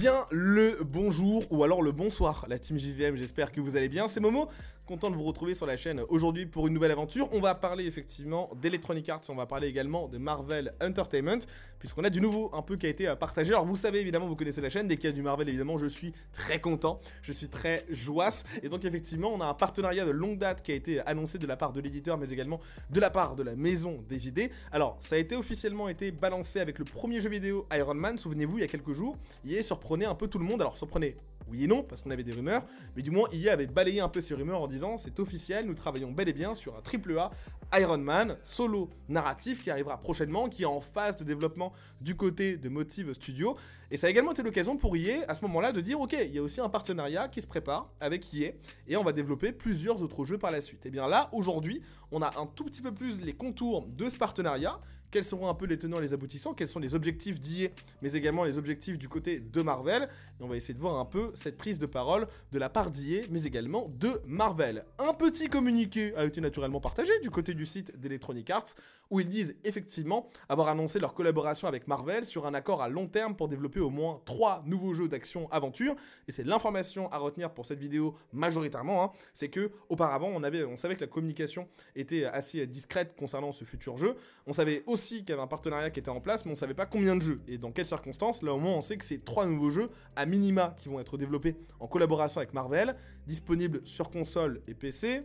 bien le bonjour ou alors le bonsoir, la team JVM, j'espère que vous allez bien, c'est Momo, content de vous retrouver sur la chaîne aujourd'hui pour une nouvelle aventure, on va parler effectivement d'Electronic Arts, on va parler également de Marvel Entertainment, puisqu'on a du nouveau un peu qui a été partagé, alors vous savez évidemment, vous connaissez la chaîne, dès qu'il y a du Marvel évidemment je suis très content, je suis très joie. et donc effectivement on a un partenariat de longue date qui a été annoncé de la part de l'éditeur mais également de la part de la maison des idées, alors ça a été officiellement été balancé avec le premier jeu vidéo Iron Man, souvenez-vous il y a quelques jours, il est sur prenait un peu tout le monde. Alors s'en prenait, oui et non, parce qu'on avait des rumeurs, mais du moins IA avait balayé un peu ces rumeurs en disant c'est officiel, nous travaillons bel et bien sur un triple A Iron Man solo narratif qui arrivera prochainement, qui est en phase de développement du côté de Motive Studio. Et ça a également été l'occasion pour IA e à ce moment-là de dire ok, il y a aussi un partenariat qui se prépare avec IA e et on va développer plusieurs autres jeux par la suite. Et bien là, aujourd'hui, on a un tout petit peu plus les contours de ce partenariat quels seront un peu les tenants et les aboutissants, quels sont les objectifs d'IA, mais également les objectifs du côté de Marvel. Et on va essayer de voir un peu cette prise de parole de la part d'IA, mais également de Marvel. Un petit communiqué a été naturellement partagé du côté du site d'Electronic Arts, où ils disent effectivement avoir annoncé leur collaboration avec Marvel sur un accord à long terme pour développer au moins trois nouveaux jeux d'action-aventure. Et c'est l'information à retenir pour cette vidéo majoritairement, hein. c'est que auparavant on, avait, on savait que la communication était assez discrète concernant ce futur jeu. On savait aussi qu'il y avait un partenariat qui était en place, mais on savait pas combien de jeux et dans quelles circonstances. Là, au moins, on sait que c'est trois nouveaux jeux à minima qui vont être développés en collaboration avec Marvel, disponibles sur console et PC.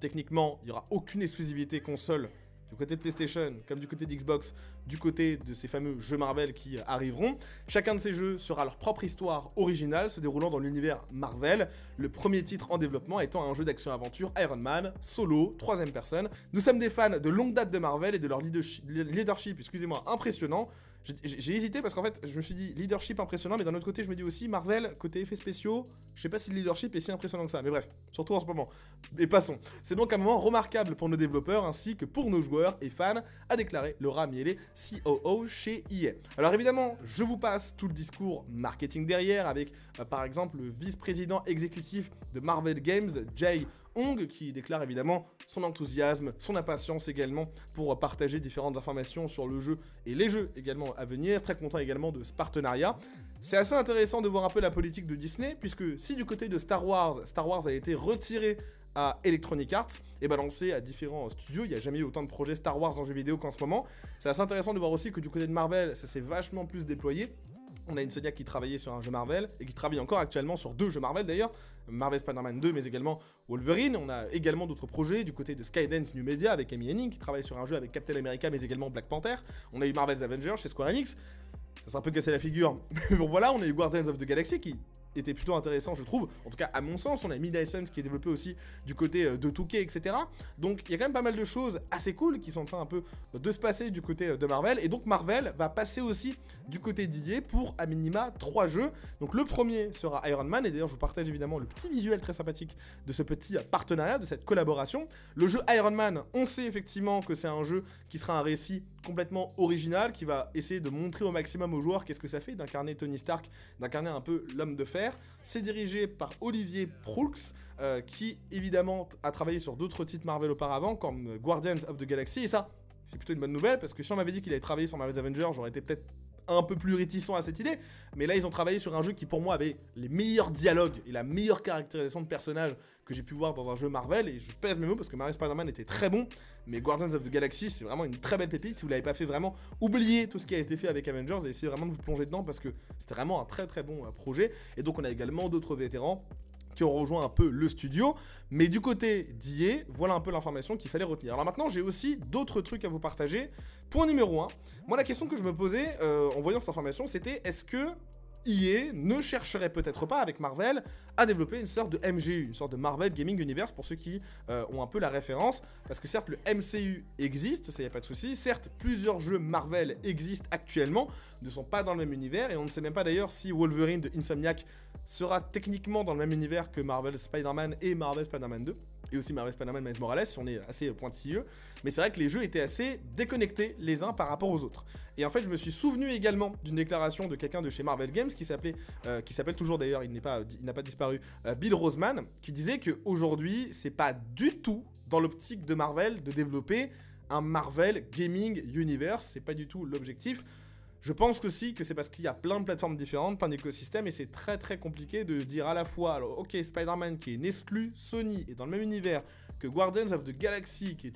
Techniquement, il n'y aura aucune exclusivité console du côté de PlayStation, comme du côté d'Xbox, du côté de ces fameux jeux Marvel qui arriveront. Chacun de ces jeux sera leur propre histoire originale se déroulant dans l'univers Marvel, le premier titre en développement étant un jeu d'action-aventure Iron Man, solo, troisième personne. Nous sommes des fans de longue date de Marvel et de leur leadership, excusez-moi, impressionnant, j'ai hésité parce qu'en fait, je me suis dit leadership impressionnant, mais d'un autre côté, je me dis aussi Marvel, côté effets spéciaux, je sais pas si le leadership est si impressionnant que ça, mais bref, surtout en ce moment. Mais passons. C'est donc un moment remarquable pour nos développeurs ainsi que pour nos joueurs et fans, a déclaré Laura Miele, COO chez EA. Alors évidemment, je vous passe tout le discours marketing derrière avec euh, par exemple le vice-président exécutif de Marvel Games, Jay Hong qui déclare évidemment son enthousiasme, son impatience également pour partager différentes informations sur le jeu et les jeux également à venir. Très content également de ce partenariat. C'est assez intéressant de voir un peu la politique de Disney, puisque si du côté de Star Wars, Star Wars a été retiré à Electronic Arts et balancé ben à différents studios. Il n'y a jamais eu autant de projets Star Wars en jeu vidéo qu'en ce moment. C'est assez intéressant de voir aussi que du côté de Marvel, ça s'est vachement plus déployé on a Insomniac qui travaillait sur un jeu Marvel et qui travaille encore actuellement sur deux jeux Marvel d'ailleurs, Marvel Spider-Man 2 mais également Wolverine. On a également d'autres projets du côté de Skydance New Media avec Amy Henning qui travaille sur un jeu avec Captain America mais également Black Panther. On a eu Marvel's Avengers chez Square Enix. Ça s'est un peu cassé la figure. Mais bon voilà, on a eu Guardians of the Galaxy qui était plutôt intéressant, je trouve. En tout cas, à mon sens, on a Mid-Aisons qui est développé aussi du côté euh, de Touquet, etc. Donc, il y a quand même pas mal de choses assez cool qui sont en train un peu euh, de se passer du côté euh, de Marvel. Et donc, Marvel va passer aussi du côté d'IA pour à minima trois jeux. Donc, le premier sera Iron Man. Et d'ailleurs, je vous partage évidemment le petit visuel très sympathique de ce petit partenariat, de cette collaboration. Le jeu Iron Man, on sait effectivement que c'est un jeu qui sera un récit complètement original qui va essayer de montrer au maximum aux joueurs qu'est-ce que ça fait d'incarner Tony Stark, d'incarner un peu l'homme de fer. C'est dirigé par Olivier Proulx, euh, qui évidemment a travaillé sur d'autres titres Marvel auparavant, comme Guardians of the Galaxy, et ça, c'est plutôt une bonne nouvelle, parce que si on m'avait dit qu'il allait travaillé sur Marvel's Avengers, j'aurais été peut-être un peu plus réticent à cette idée, mais là ils ont travaillé sur un jeu qui pour moi avait les meilleurs dialogues et la meilleure caractérisation de personnages que j'ai pu voir dans un jeu Marvel, et je pèse mes mots parce que Marvel's Spider-Man était très bon, mais Guardians of the Galaxy c'est vraiment une très belle pépite, si vous l'avez pas fait vraiment, oubliez tout ce qui a été fait avec Avengers et essayez vraiment de vous plonger dedans parce que c'était vraiment un très très bon euh, projet, et donc on a également d'autres vétérans, qui ont rejoint un peu le studio. Mais du côté d'IA, voilà un peu l'information qu'il fallait retenir. Alors maintenant, j'ai aussi d'autres trucs à vous partager. Point numéro 1, moi la question que je me posais euh, en voyant cette information, c'était est-ce que EA ne chercherait peut-être pas avec Marvel à développer une sorte de MGU, une sorte de Marvel Gaming Universe pour ceux qui euh, ont un peu la référence, parce que certes le MCU existe, ça y a pas de souci, certes plusieurs jeux Marvel existent actuellement, ne sont pas dans le même univers, et on ne sait même pas d'ailleurs si Wolverine de Insomniac sera techniquement dans le même univers que Marvel Spider-Man et Marvel Spider-Man 2 et aussi Marvel Spider-Man Miles Morales, si on est assez euh, pointilleux, mais c'est vrai que les jeux étaient assez déconnectés les uns par rapport aux autres. Et en fait, je me suis souvenu également d'une déclaration de quelqu'un de chez Marvel Games qui s'appelait, euh, qui s'appelle toujours d'ailleurs, il n'est pas, il n'a pas disparu, euh, Bill Roseman, qui disait que aujourd'hui, c'est pas du tout dans l'optique de Marvel de développer un Marvel Gaming Universe, c'est pas du tout l'objectif. Je pense aussi que c'est parce qu'il y a plein de plateformes différentes, plein d'écosystèmes, et c'est très très compliqué de dire à la fois, ok, Spider-Man qui est une Sony est dans le même univers, que Guardians of the Galaxy, qui est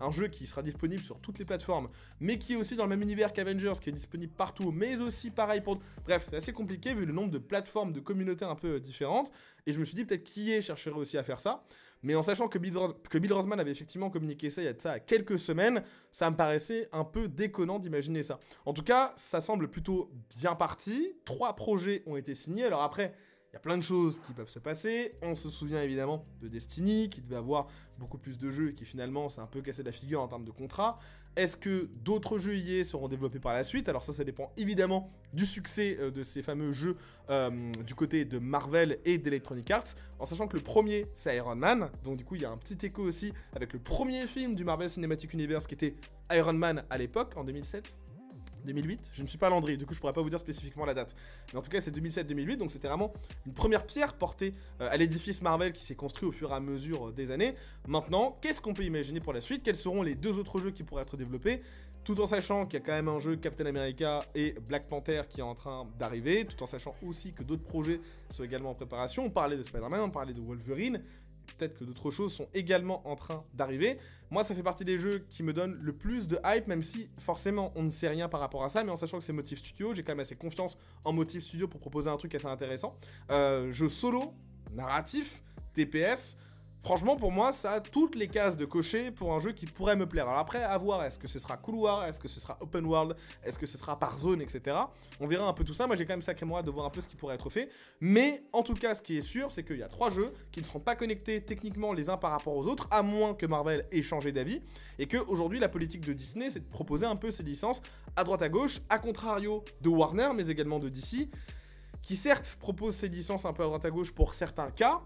un jeu qui sera disponible sur toutes les plateformes, mais qui est aussi dans le même univers qu'Avengers, qui est disponible partout, mais aussi pareil pour... Bref, c'est assez compliqué vu le nombre de plateformes, de communautés un peu différentes, et je me suis dit peut-être qui est chercherait aussi à faire ça, mais en sachant que Bill, que avait effectivement communiqué ça il y a de ça quelques semaines, ça me paraissait un peu déconnant d'imaginer ça. En tout cas, ça semble plutôt bien parti, trois projets ont été signés, alors après... Il y a plein de choses qui peuvent se passer. On se souvient évidemment de Destiny, qui devait avoir beaucoup plus de jeux et qui finalement s'est un peu cassé la figure en termes de contrat. Est-ce que d'autres jeux est seront développés par la suite Alors ça, ça dépend évidemment du succès euh, de ces fameux jeux euh, du côté de Marvel et d'Electronic Arts, en sachant que le premier, c'est Iron Man. Donc du coup, il y a un petit écho aussi avec le premier film du Marvel Cinematic Universe qui était Iron Man à l'époque, en 2007. 2008. Je ne suis pas Landry, du coup je pourrais pas vous dire spécifiquement la date. Mais en tout cas c'est 2007-2008, donc c'était vraiment une première pierre portée euh, à l'édifice Marvel qui s'est construit au fur et à mesure euh, des années. Maintenant, qu'est-ce qu'on peut imaginer pour la suite Quels seront les deux autres jeux qui pourraient être développés tout en sachant qu'il y a quand même un jeu Captain America et Black Panther qui est en train d'arriver, tout en sachant aussi que d'autres projets sont également en préparation. On parlait de Spider-Man, on parlait de Wolverine peut-être que d'autres choses sont également en train d'arriver. Moi, ça fait partie des jeux qui me donnent le plus de hype, même si forcément on ne sait rien par rapport à ça, mais en sachant que c'est Motive Studio, j'ai quand même assez confiance en Motive Studio pour proposer un truc assez intéressant. Euh, jeu solo, narratif, TPS, Franchement, pour moi, ça a toutes les cases de cocher pour un jeu qui pourrait me plaire. Alors après, à voir, est-ce que ce sera couloir, est-ce que ce sera open world, est-ce que ce sera par zone, etc. On verra un peu tout ça. Moi, j'ai quand même sacré moi de voir un peu ce qui pourrait être fait. Mais en tout cas, ce qui est sûr, c'est qu'il y a trois jeux qui ne seront pas connectés techniquement les uns par rapport aux autres, à moins que Marvel ait changé d'avis. Et qu'aujourd'hui, la politique de Disney, c'est de proposer un peu ses licences à droite à gauche, à contrario de Warner, mais également de DC, qui certes propose ses licences un peu à droite à gauche pour certains cas,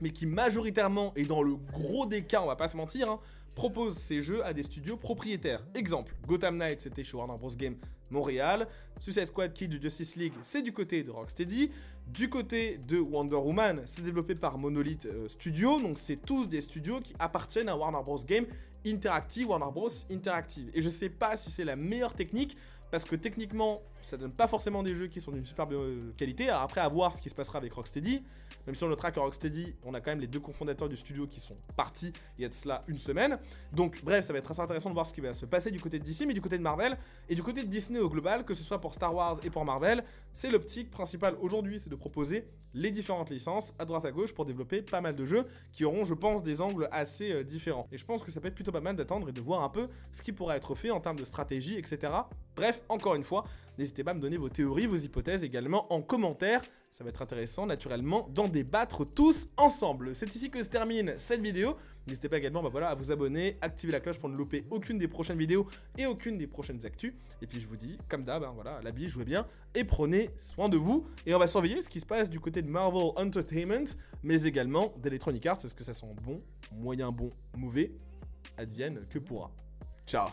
mais qui majoritairement, et dans le gros des cas, on va pas se mentir, hein, propose ces jeux à des studios propriétaires. Exemple, Gotham Knight, c'était chez Warner Bros. Game Montréal, Suicide Squad Kid du Justice League, c'est du côté de Rocksteady, du côté de Wonder Woman, c'est développé par Monolith Studios, euh, Studio, donc c'est tous des studios qui appartiennent à Warner Bros. Game Interactive, Warner Bros. Interactive. Et je sais pas si c'est la meilleure technique, parce que techniquement, ça donne pas forcément des jeux qui sont d'une superbe euh, qualité. Alors après, à voir ce qui se passera avec Rocksteady. Même si on notera que Rocksteady, on a quand même les deux cofondateurs du studio qui sont partis il y a de cela une semaine. Donc bref, ça va être assez intéressant de voir ce qui va se passer du côté de DC, mais du côté de Marvel et du côté de Disney au global, que ce soit pour Star Wars et pour Marvel, c'est l'optique principale aujourd'hui, c'est de proposer les différentes licences à droite à gauche pour développer pas mal de jeux qui auront, je pense, des angles assez euh, différents. Et je pense que ça peut être plutôt pas mal d'attendre et de voir un peu ce qui pourrait être fait en termes de stratégie, etc. Bref, encore une fois, n'hésitez pas à me donner vos théories, vos hypothèses également en commentaire. Ça va être intéressant naturellement d'en débattre tous ensemble. C'est ici que se termine cette vidéo. N'hésitez pas également bah voilà, à vous abonner, activer la cloche pour ne louper aucune des prochaines vidéos et aucune des prochaines actus. Et puis je vous dis, comme d'hab, hein, voilà, la bille, jouez bien et prenez soin de vous. Et on va surveiller ce qui se passe du côté de Marvel Entertainment, mais également d'Electronic Arts. Est-ce que ça sent bon, moyen bon, mauvais Advienne que pourra. Ciao